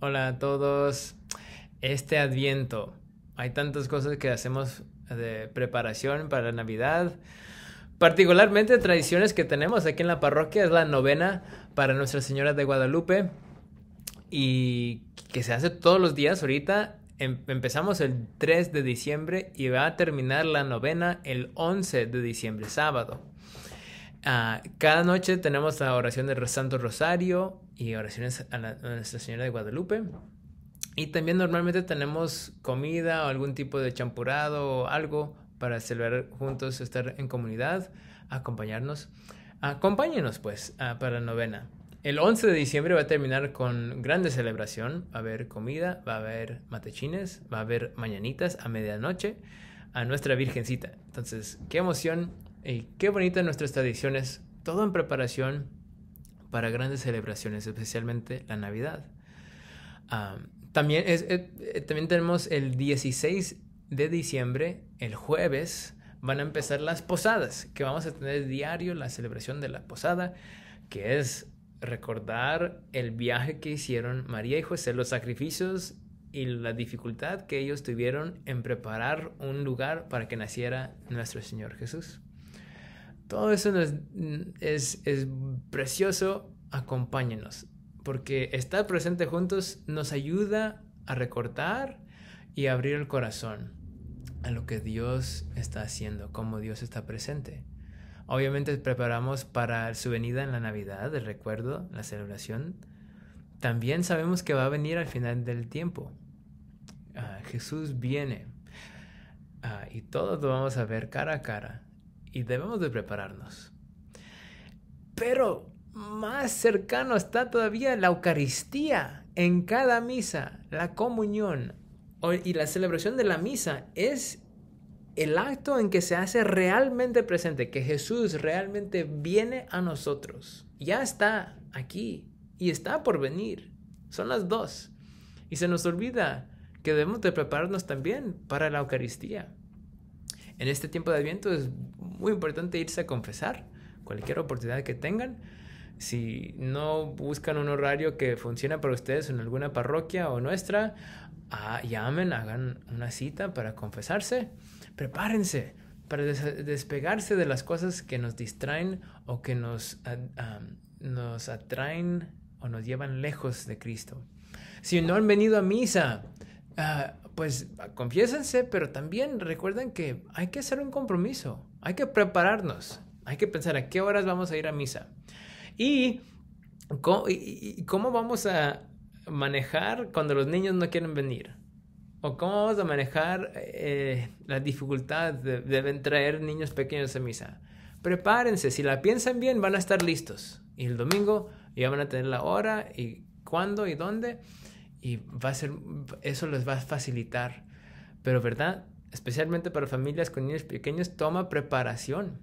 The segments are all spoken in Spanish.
Hola a todos. Este adviento. Hay tantas cosas que hacemos de preparación para Navidad. Particularmente tradiciones que tenemos aquí en la parroquia es la novena para Nuestra Señora de Guadalupe y que se hace todos los días ahorita. Em, empezamos el 3 de diciembre y va a terminar la novena el 11 de diciembre, sábado. Ah, cada noche tenemos la oración del Santo Rosario y oraciones a, Nuestra Señora de Guadalupe. Y también normalmente tenemos comida o algún tipo de champurado o algo para celebrar juntos, estar en comunidad, acompañarnos. Acompáñenos pues ah, para la novena. El 11 de diciembre va a terminar con grande celebración. Va a haber comida, va a haber matechines, va a haber mañanitas a medianoche a nuestra Virgencita. Entonces, qué emoción y eh, qué bonitas nuestras tradiciones, todo en preparación para grandes celebraciones, especialmente la Navidad. también, eh, eh, también tenemos el 16 de diciembre, el jueves, van a empezar las posadas, que vamos a tener diario la celebración de la posada, que es recordar el viaje que hicieron María y José, los sacrificios y la dificultad que ellos tuvieron en preparar un lugar para que naciera nuestro Señor Jesús. Todo eso es, es, precioso, acompáñenos, porque estar presente juntos nos ayuda a recortar y abrir el corazón a lo que Dios está haciendo, cómo Dios está presente. Obviamente preparamos para su venida en la Navidad, el recuerdo, la celebración. También sabemos que va a venir al final del tiempo. Ah, Jesús viene ah, y todos lo vamos a ver cara a cara y debemos de prepararnos. Pero más cercano está todavía la Eucaristía en cada misa, la comunión y la celebración de la misa es el acto en que se hace realmente presente, que Jesús realmente viene a nosotros. Ya está aquí y está por venir. Son las dos. Y se nos olvida que debemos de prepararnos también para la Eucaristía. En este tiempo de Adviento es muy importante irse a confesar, cualquier oportunidad que tengan. Si no buscan un horario que funcione para ustedes en alguna parroquia o nuestra, ah, llamen, hagan una cita para confesarse. Prepárense para despegarse de las cosas que nos distraen o que nos, nos atraen o nos llevan lejos de Cristo. Si no han venido a misa, ah, pues confiésense, pero también recuerden que hay que hacer un compromiso, hay que prepararnos, hay que pensar a qué horas vamos a ir a misa y cómo, vamos a manejar cuando los niños no quieren venir o cómo vamos a manejar eh, la dificultad de, de traer niños pequeños a misa. Prepárense, si la piensan bien van a estar listos y el domingo ya van a tener la hora y cuándo y dónde y va a ser, eso les va a facilitar. Pero, ¿verdad? Especialmente para familias con niños pequeños, toma preparación.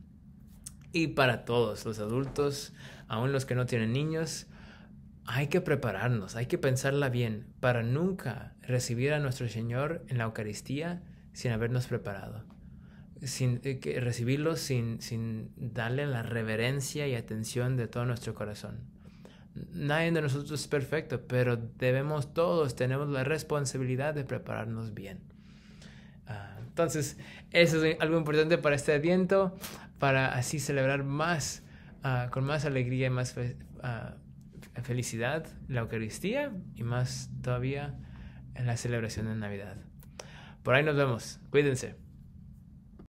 Y para todos, los adultos, aún los que no tienen niños, hay que prepararnos, hay que pensarla bien para nunca recibir a nuestro Señor en la Eucaristía sin habernos preparado. Sin, eh, recibirlo sin darle la reverencia y atención de todo nuestro corazón nadie de nosotros es perfecto, pero debemos todos, tenemos la responsabilidad de prepararnos bien. Ah, entonces, eso es algo importante para este adiento, para así celebrar más, ah, con más alegría y más ah, felicidad la Eucaristía y más todavía en la celebración de Navidad. Por ahí nos vemos. Cuídense.